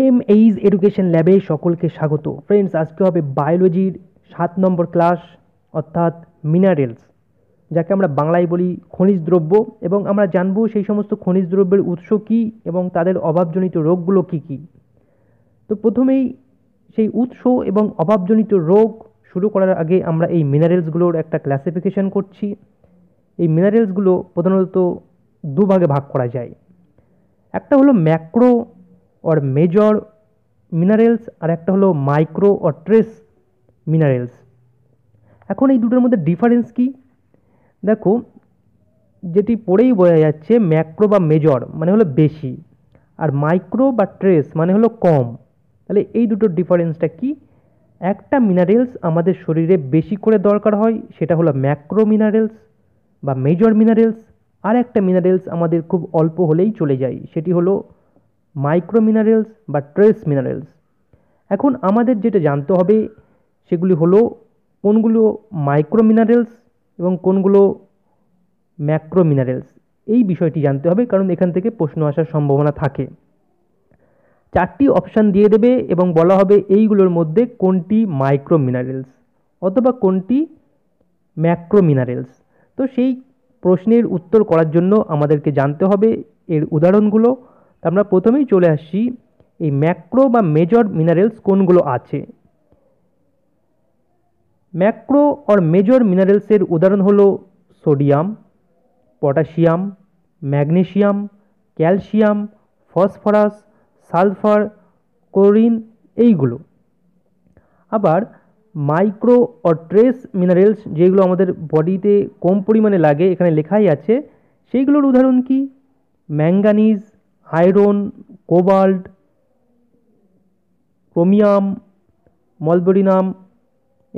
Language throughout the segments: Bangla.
এম এইজ এডুকেশন ল্যাবে সকলকে স্বাগত ফ্রেন্ডস আজকে হবে বায়োলজির সাত নম্বর ক্লাস অর্থাৎ মিনারেলস যাকে আমরা বাংলায় বলি খনিজ দ্রব্য এবং আমরা জানবো সেই সমস্ত খনিজ দ্রব্যের উৎস কী এবং তাদের অভাবজনিত রোগগুলো কী কী তো প্রথমেই সেই উৎস এবং অভাবজনিত রোগ শুরু করার আগে আমরা এই মিনারেলসগুলোর একটা ক্লাসিফিকেশন করছি এই মিনারেলসগুলো প্রধানত দুভাগে ভাগ করা যায় একটা হলো ম্যাক্রো অর মেজর মিনারেলস আর একটা হলো মাইক্রো অর ট্রেস মিনারেলস এখন এই দুটোর মধ্যে ডিফারেন্স কি দেখো যেটি পড়েই বোঝা যাচ্ছে ম্যাক্রো বা মেজর মানে হলো বেশি আর মাইক্রো বা ট্রেস মানে হলো কম তাহলে এই দুটোর ডিফারেন্সটা কি একটা মিনারেলস আমাদের শরীরে বেশি করে দরকার হয় সেটা হলো ম্যাক্রো মিনারেলস বা মেজর মিনারেলস আর একটা মিনারেলস আমাদের খুব অল্প হলেই চলে যায় সেটি হলো মাইক্রো মিনারেলস বা ট্রেস মিনারেলস এখন আমাদের যেটা জানতে হবে সেগুলি হলো কোনগুলো মাইক্রো মিনারেলস এবং কোনগুলো ম্যাক্রো মিনারেলস এই বিষয়টি জানতে হবে কারণ এখান থেকে প্রশ্ন আসার সম্ভাবনা থাকে চারটি অপশান দিয়ে দেবে এবং বলা হবে এইগুলোর মধ্যে কোনটি মাইক্রো মিনারেলস অথবা কোনটি ম্যাক্রো মিনারেলস তো সেই প্রশ্নের উত্তর করার জন্য আমাদেরকে জানতে হবে এর উদাহরণগুলো আমরা প্রথমেই চলে আসি এই ম্যাক্রো বা মেজর মিনারেলস কোনগুলো আছে ম্যাক্রো অর মেজর মিনারেলসের উদাহরণ হলো sodium potassium magnesium calcium phosphorus sulphur chlorine এইগুলো আবার মাইক্রো অর ট্রেস মিনারেলস যেগুলো আমাদের বডিতে কম পরিমাণে লাগে এখানে লেখাই আছে সেইগুলোর উদাহরণ কি manganese iron cobalt chromium molybdenum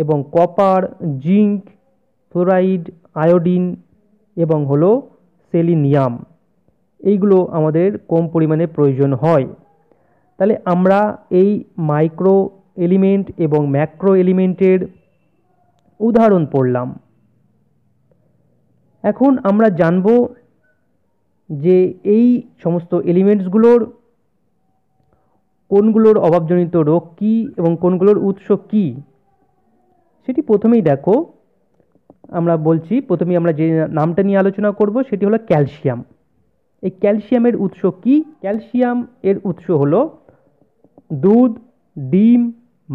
এবং কপার জিঙ্ক ফ্লোরাইড আয়োডিন এবং হলো সেলিনিয়াম এইগুলো আমাদের কম পরিমাণে প্রয়োজন হয় তাহলে আমরা এই মাইক্রো এলিমেন্ট এবং ম্যাক্রো এলিমেন্টের উদাহরণ পড়লাম এখন আমরা জানব যে এই সমস্ত এলিমেন্টসগুলোর কোনগুলোর অভাবজনিত রোগ কী এবং কোনগুলোর উৎস কী সেটি প্রথমেই দেখো আমরা বলছি প্রথমেই আমরা যে নামটা নিয়ে আলোচনা করব সেটি হলো ক্যালসিয়াম এই ক্যালসিয়ামের উৎস কি ক্যালসিয়াম এর উৎস হলো দুধ ডিম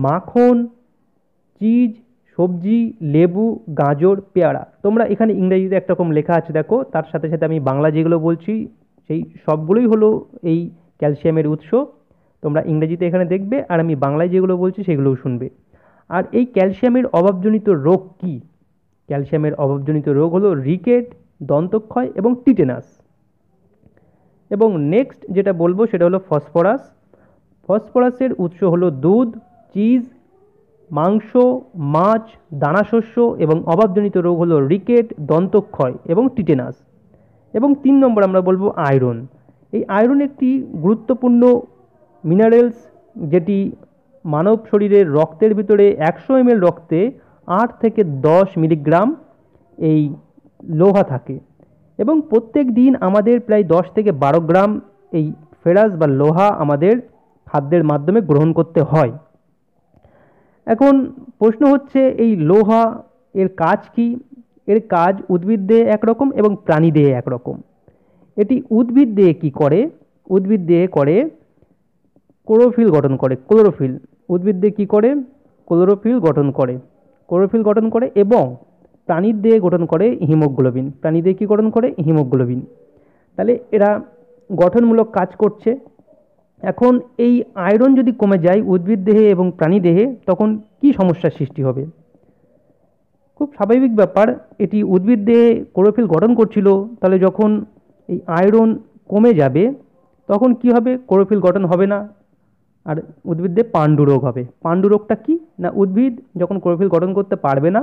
মাখন চিজ সবজি লেবু গাজর পেয়ারা তোমরা এখানে ইংরাজিতে একরকম লেখা আছে দেখো তার সাথে সাথে আমি বাংলা যেগুলো বলছি সেই সবগুলোই হলো এই ক্যালসিয়ামের উৎস তোমরা ইংরেজিতে এখানে দেখবে আর আমি বাংলায় যেগুলো বলছি সেগুলোও শুনবে আর এই ক্যালসিয়ামের অভাবজনিত রোগ কি ক্যালসিয়ামের অভাবজনিত রোগ হলো রিকেট দন্তক্ষয় এবং টিটেনাস এবং নেক্সট যেটা বলবো সেটা হলো ফসফরাস ফসফরাসের উৎস হলো দুধ চিজ মাংস মাছ দানাশস্য এবং অভাবজনিত রোগ হলো রিকেট দন্তক্ষয় এবং টিটেনাস এবং তিন নম্বর আমরা বলবো আয়রন এই আয়রন একটি গুরুত্বপূর্ণ মিনারেলস যেটি মানব শরীরের রক্তের ভিতরে একশো এম রক্তে আট থেকে দশ মিলিগ্রাম এই লোহা থাকে এবং প্রত্যেক দিন আমাদের প্রায় দশ থেকে বারো গ্রাম এই ফেরাস বা লোহা আমাদের খাদ্যের মাধ্যমে গ্রহণ করতে হয় এখন প্রশ্ন হচ্ছে এই লোহা এর কাজ কি এর কাজ উদ্ভিদ দেহে একরকম এবং প্রাণী দেহে একরকম এটি উদ্ভিদ দেহে কী করে উদ্ভিদ দেহে করে ক্লোরোফিল গঠন করে ক্লোরোফিল উদ্ভিদ দেহে কী করে ক্লোরোফিল গঠন করে ক্লোরোফিল গঠন করে এবং প্রাণীর দেহে গঠন করে হিমোগ্লোবিন প্রাণী দেহে কী গঠন করে হিমোগ্লোবিন তাহলে এরা গঠনমূলক কাজ করছে এখন এই আয়রন যদি কমে যায় উদ্ভিদ দেহে এবং প্রাণী দেহে তখন কি সমস্যার সৃষ্টি হবে খুব স্বাভাবিক ব্যাপার এটি উদ্ভিদ দেহে ক্লোরোফিল গঠন করছিল তাহলে যখন এই আয়রন কমে যাবে তখন কি হবে ক্লোরোফিল গঠন হবে না আর উদ্ভিদে রোগ হবে পাণ্ডু রোগটা কি না উদ্ভিদ যখন ক্লোরোফিল গঠন করতে পারবে না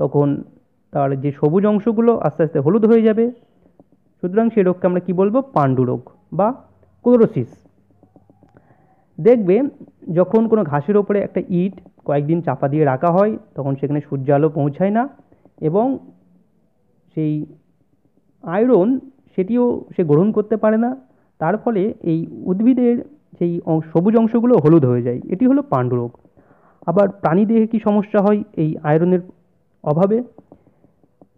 তখন তার যে সবুজ অংশগুলো আস্তে আস্তে হলুদ হয়ে যাবে সুতরাং সেই রোগকে আমরা কি বলবো রোগ বা ক্লোরোসিস দেখবে যখন কোনো ঘাসের ওপরে একটা ইট কয়েকদিন চাপা দিয়ে রাখা হয় তখন সেখানে সূর্য আলো পৌঁছায় না এবং সেই আয়রন সেটিও সে গ্রহণ করতে পারে না তার ফলে এই উদ্ভিদের সেই সবুজ অংশগুলো হলুদ হয়ে যায় এটি হলো পাণ্ডুরোগ আবার প্রাণীদেহে কি সমস্যা হয় এই আয়রনের অভাবে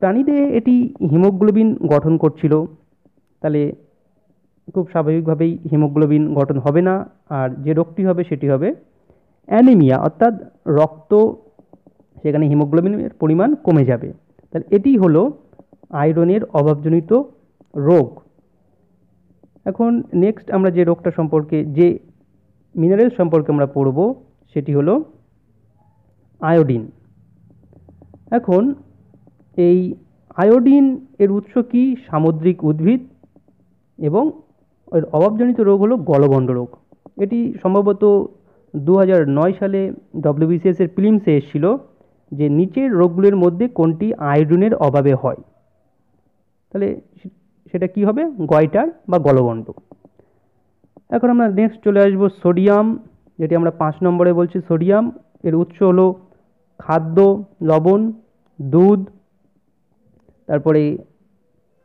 প্রাণীদেহে এটি হিমোগ্লোবিন গঠন করছিল তাহলে খুব স্বাভাবিকভাবেই হিমোগ্লোবিন গঠন হবে না আর যে রোগটি হবে সেটি হবে অ্যানিমিয়া অর্থাৎ রক্ত সেখানে হিমোগ্লোবিনের পরিমাণ কমে যাবে তাহলে এটি হলো আয়রনের অভাবজনিত রোগ এখন নেক্সট আমরা যে রোগটা সম্পর্কে যে মিনারেল সম্পর্কে আমরা পড়ব সেটি হলো আয়োডিন এখন এই আয়োডিন এর উৎস কি সামুদ্রিক উদ্ভিদ এবং এর অভাবজনিত রোগ হলো গলগণ্ড রোগ এটি সম্ভবত দু নয় সালে এর প্রিলিমসে এসেছিল যে নিচের রোগগুলির মধ্যে কোনটি আয়োডিনের অভাবে হয় তাহলে সেটা কি হবে গয়টার বা গলগণ্ড এখন আমরা নেক্সট চলে আসবো সোডিয়াম যেটি আমরা পাঁচ নম্বরে বলছি সোডিয়াম এর উৎস হলো খাদ্য লবণ দুধ তারপরে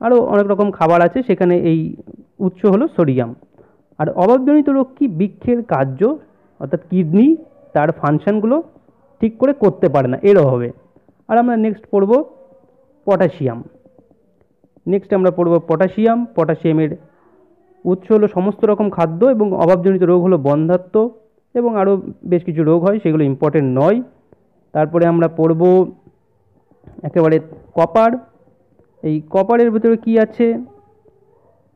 আরও অনেক রকম খাবার আছে সেখানে এই উৎস হলো সোডিয়াম আর অভাবজনিত রোগ কি বৃক্ষের কার্য অর্থাৎ কিডনি তার ফাংশানগুলো ঠিক করে করতে পারে না এর অভাবে আর আমরা নেক্সট পড়ব পটাশিয়াম নেক্সট আমরা পড়ব পটাশিয়াম পটাশিয়ামের উৎস হলো সমস্ত রকম খাদ্য এবং অভাবজনিত রোগ হলো বন্ধাত্ম এবং আরও বেশ কিছু রোগ হয় সেগুলো ইম্পর্টেন্ট নয় তারপরে আমরা পড়ব একেবারে কপার এই কপারের ভিতরে কি আছে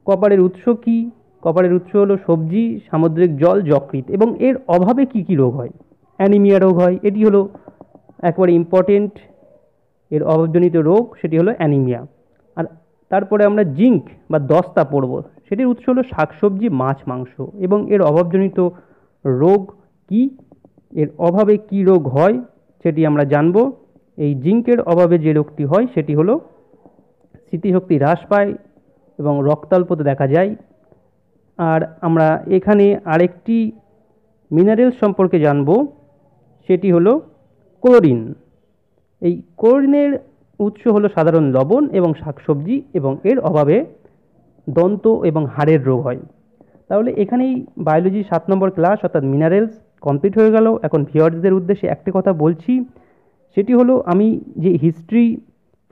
কপারের উৎস কি কপারের উৎস হলো সবজি সামুদ্রিক জল যকৃত এবং এর অভাবে কি কি রোগ হয় অ্যানিমিয়া রোগ হয় এটি হলো একবারে ইম্পর্টেন্ট এর অভাবজনিত রোগ সেটি হলো অ্যানিমিয়া আর তারপরে আমরা জিঙ্ক বা দস্তা পড়ব সেটির উৎস হলো শাকসবজি মাছ মাংস এবং এর অভাবজনিত রোগ কি এর অভাবে কি রোগ হয় সেটি আমরা জানব এই জিঙ্কের অভাবে যে রোগটি হয় সেটি হলো স্মৃতিশক্তি হ্রাস পায় এবং রক্তাল্পতা দেখা যায় আর আমরা এখানে আরেকটি মিনারেল সম্পর্কে জানব সেটি হলো ক্লোরিন এই ক্লোরিনের উৎস হলো সাধারণ লবণ এবং শাকসবজি এবং এর অভাবে দন্ত এবং হাড়ের রোগ হয় তাহলে এখানেই বায়োলজি সাত নম্বর ক্লাস অর্থাৎ মিনারেলস কমপ্লিট হয়ে গেল এখন ভিওয়ার্সদের উদ্দেশ্যে একটি কথা বলছি সেটি হলো আমি যে হিস্ট্রি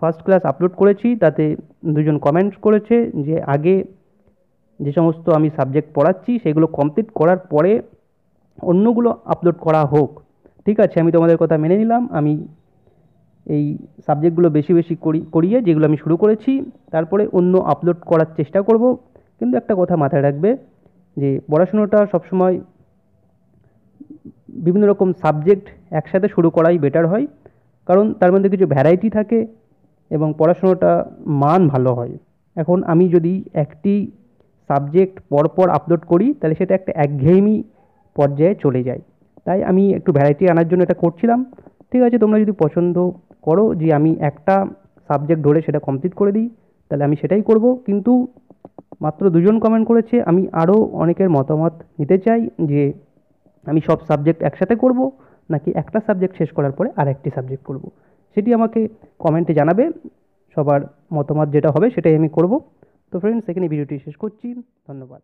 ফার্স্ট ক্লাস আপলোড করেছি তাতে দুজন কমেন্টস করেছে যে আগে যে সমস্ত আমি সাবজেক্ট পড়াচ্ছি সেগুলো কমপ্লিট করার পরে অন্যগুলো আপলোড করা হোক ঠিক আছে আমি তোমাদের কথা মেনে নিলাম আমি এই সাবজেক্টগুলো বেশি বেশি করি করিয়ে যেগুলো আমি শুরু করেছি তারপরে অন্য আপলোড করার চেষ্টা করব কিন্তু একটা কথা মাথায় রাখবে যে পড়াশুনোটা সবসময় বিভিন্ন রকম সাবজেক্ট একসাথে শুরু করাই বেটার হয় কারণ তার মধ্যে কিছু ভ্যারাইটি থাকে এবং পড়াশোনাটা মান ভালো হয় এখন আমি যদি একটি সাবজেক্ট পরপর আপলোড করি তাহলে সেটা একটা একঘেয়েমি পর্যায়ে চলে যায় তাই আমি একটু ভ্যারাইটি আনার জন্য এটা করছিলাম ঠিক আছে তোমরা যদি পছন্দ করো যে আমি একটা সাবজেক্ট ধরে সেটা কমপ্লিট করে দিই তাহলে আমি সেটাই করব কিন্তু মাত্র দুজন কমেন্ট করেছে আমি আরও অনেকের মতামত নিতে চাই যে আমি সব সাবজেক্ট একসাথে করব নাকি একটা সাবজেক্ট শেষ করার পরে আর একটি সাবজেক্ট করব সেটি আমাকে কমেন্টে জানাবে সবার মতামত যেটা হবে সেটাই আমি করব তো ফ্রেন্ডস এখানে ভিডিওটি শেষ করছি ধন্যবাদ